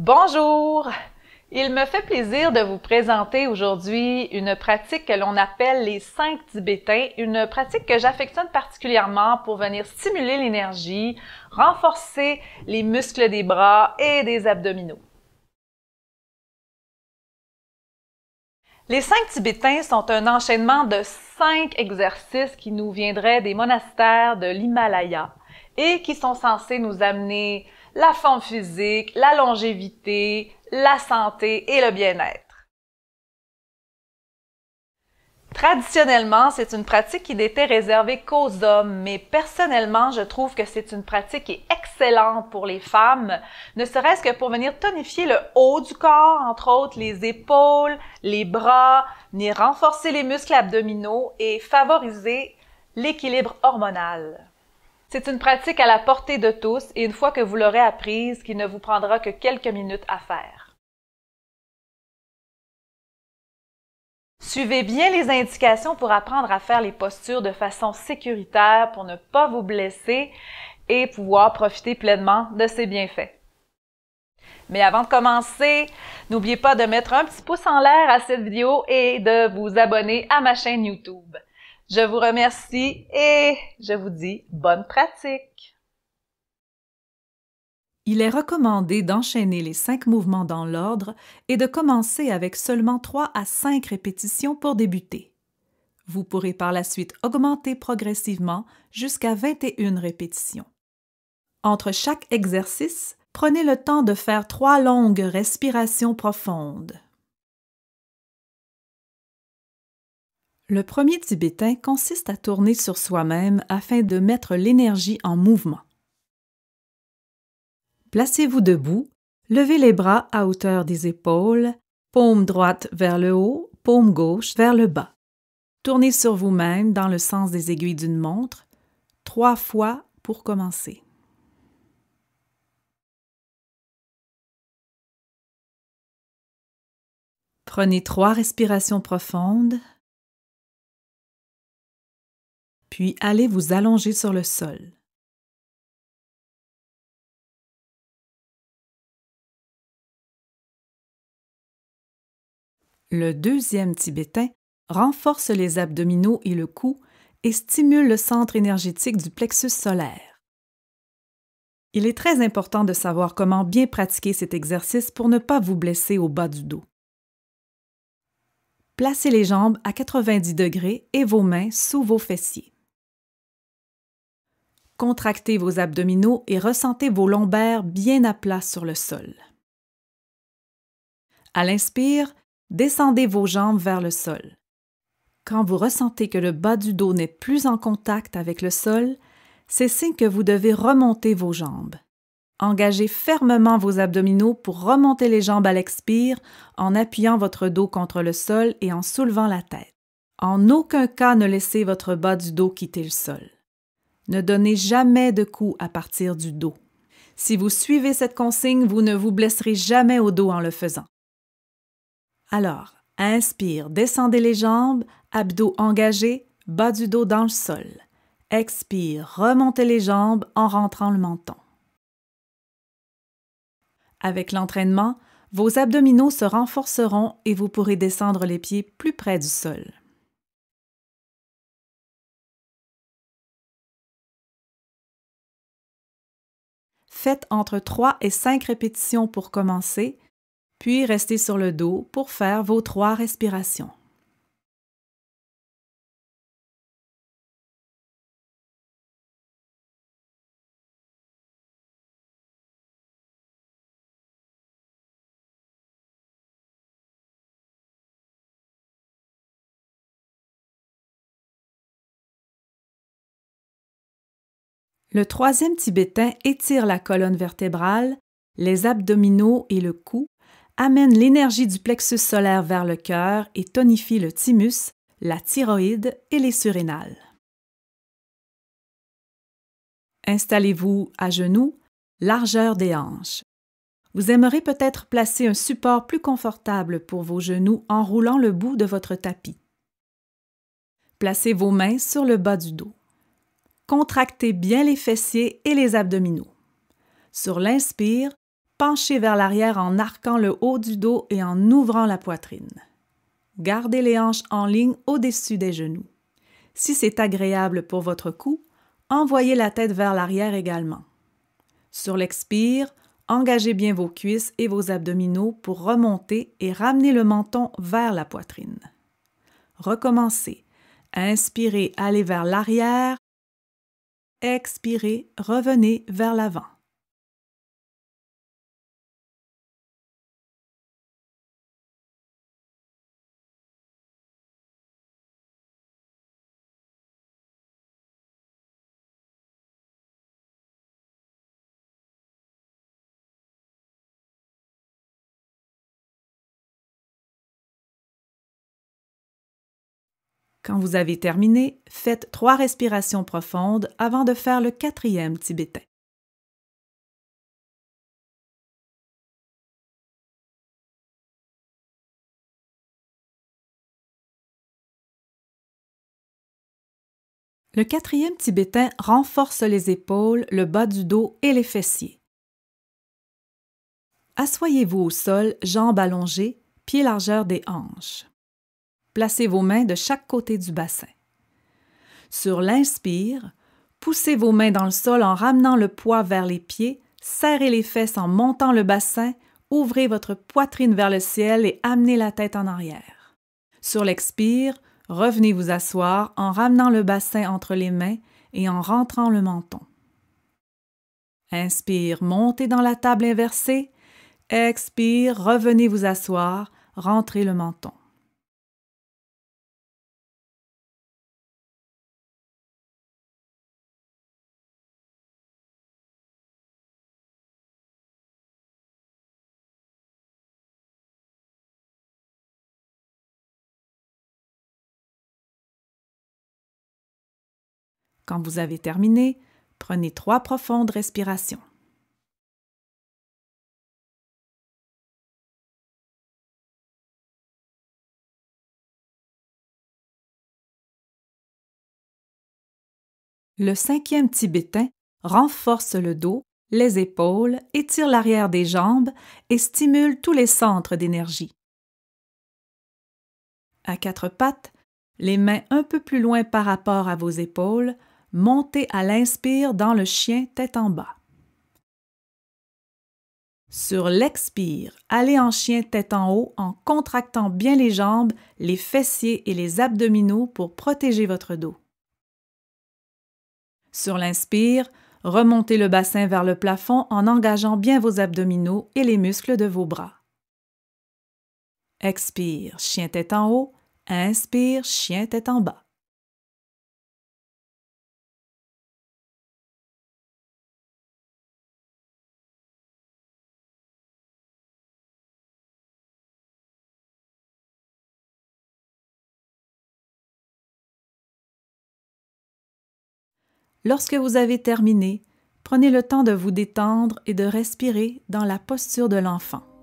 Bonjour! Il me fait plaisir de vous présenter aujourd'hui une pratique que l'on appelle les cinq tibétains, une pratique que j'affectionne particulièrement pour venir stimuler l'énergie, renforcer les muscles des bras et des abdominaux. Les cinq tibétains sont un enchaînement de cinq exercices qui nous viendraient des monastères de l'Himalaya et qui sont censés nous amener la forme physique, la longévité, la santé et le bien-être. Traditionnellement, c'est une pratique qui n'était réservée qu'aux hommes, mais personnellement, je trouve que c'est une pratique qui est excellente pour les femmes, ne serait-ce que pour venir tonifier le haut du corps, entre autres les épaules, les bras, venir renforcer les muscles abdominaux et favoriser l'équilibre hormonal. C'est une pratique à la portée de tous et une fois que vous l'aurez apprise, qui ne vous prendra que quelques minutes à faire. Suivez bien les indications pour apprendre à faire les postures de façon sécuritaire pour ne pas vous blesser et pouvoir profiter pleinement de ses bienfaits. Mais avant de commencer, n'oubliez pas de mettre un petit pouce en l'air à cette vidéo et de vous abonner à ma chaîne YouTube. Je vous remercie et je vous dis bonne pratique. Il est recommandé d'enchaîner les cinq mouvements dans l'ordre et de commencer avec seulement trois à cinq répétitions pour débuter. Vous pourrez par la suite augmenter progressivement jusqu'à 21 répétitions. Entre chaque exercice, prenez le temps de faire trois longues respirations profondes. Le premier tibétain consiste à tourner sur soi-même afin de mettre l'énergie en mouvement. Placez-vous debout, levez les bras à hauteur des épaules, paume droite vers le haut, paume gauche vers le bas. Tournez sur vous-même dans le sens des aiguilles d'une montre, trois fois pour commencer. Prenez trois respirations profondes puis allez vous allonger sur le sol. Le deuxième tibétain renforce les abdominaux et le cou et stimule le centre énergétique du plexus solaire. Il est très important de savoir comment bien pratiquer cet exercice pour ne pas vous blesser au bas du dos. Placez les jambes à 90 degrés et vos mains sous vos fessiers. Contractez vos abdominaux et ressentez vos lombaires bien à plat sur le sol. À l'inspire, descendez vos jambes vers le sol. Quand vous ressentez que le bas du dos n'est plus en contact avec le sol, c'est signe que vous devez remonter vos jambes. Engagez fermement vos abdominaux pour remonter les jambes à l'expire en appuyant votre dos contre le sol et en soulevant la tête. En aucun cas ne laissez votre bas du dos quitter le sol. Ne donnez jamais de coups à partir du dos. Si vous suivez cette consigne, vous ne vous blesserez jamais au dos en le faisant. Alors, inspire, descendez les jambes, abdos engagés, bas du dos dans le sol. Expire, remontez les jambes en rentrant le menton. Avec l'entraînement, vos abdominaux se renforceront et vous pourrez descendre les pieds plus près du sol. Faites entre 3 et 5 répétitions pour commencer, puis restez sur le dos pour faire vos 3 respirations. Le troisième tibétain étire la colonne vertébrale, les abdominaux et le cou, amène l'énergie du plexus solaire vers le cœur et tonifie le thymus, la thyroïde et les surrénales. Installez-vous à genoux, largeur des hanches. Vous aimerez peut-être placer un support plus confortable pour vos genoux en roulant le bout de votre tapis. Placez vos mains sur le bas du dos contractez bien les fessiers et les abdominaux. Sur l'inspire, penchez vers l'arrière en arquant le haut du dos et en ouvrant la poitrine. Gardez les hanches en ligne au-dessus des genoux. Si c'est agréable pour votre cou, envoyez la tête vers l'arrière également. Sur l'expire, engagez bien vos cuisses et vos abdominaux pour remonter et ramener le menton vers la poitrine. Recommencez. Inspirez, allez vers l'arrière expirez, revenez vers l'avant. Quand vous avez terminé, faites trois respirations profondes avant de faire le quatrième tibétain. Le quatrième tibétain renforce les épaules, le bas du dos et les fessiers. Assoyez-vous au sol, jambes allongées, pieds largeur des hanches. Placez vos mains de chaque côté du bassin. Sur l'inspire, poussez vos mains dans le sol en ramenant le poids vers les pieds, serrez les fesses en montant le bassin, ouvrez votre poitrine vers le ciel et amenez la tête en arrière. Sur l'expire, revenez vous asseoir en ramenant le bassin entre les mains et en rentrant le menton. Inspire, montez dans la table inversée. Expire, revenez vous asseoir, rentrez le menton. Quand vous avez terminé, prenez trois profondes respirations. Le cinquième tibétain renforce le dos, les épaules, étire l'arrière des jambes et stimule tous les centres d'énergie. À quatre pattes, les mains un peu plus loin par rapport à vos épaules, Montez à l'inspire dans le chien tête en bas. Sur l'expire, allez en chien tête en haut en contractant bien les jambes, les fessiers et les abdominaux pour protéger votre dos. Sur l'inspire, remontez le bassin vers le plafond en engageant bien vos abdominaux et les muscles de vos bras. Expire, chien tête en haut, inspire, chien tête en bas. Lorsque vous avez terminé, prenez le temps de vous détendre et de respirer dans la posture de l'enfant.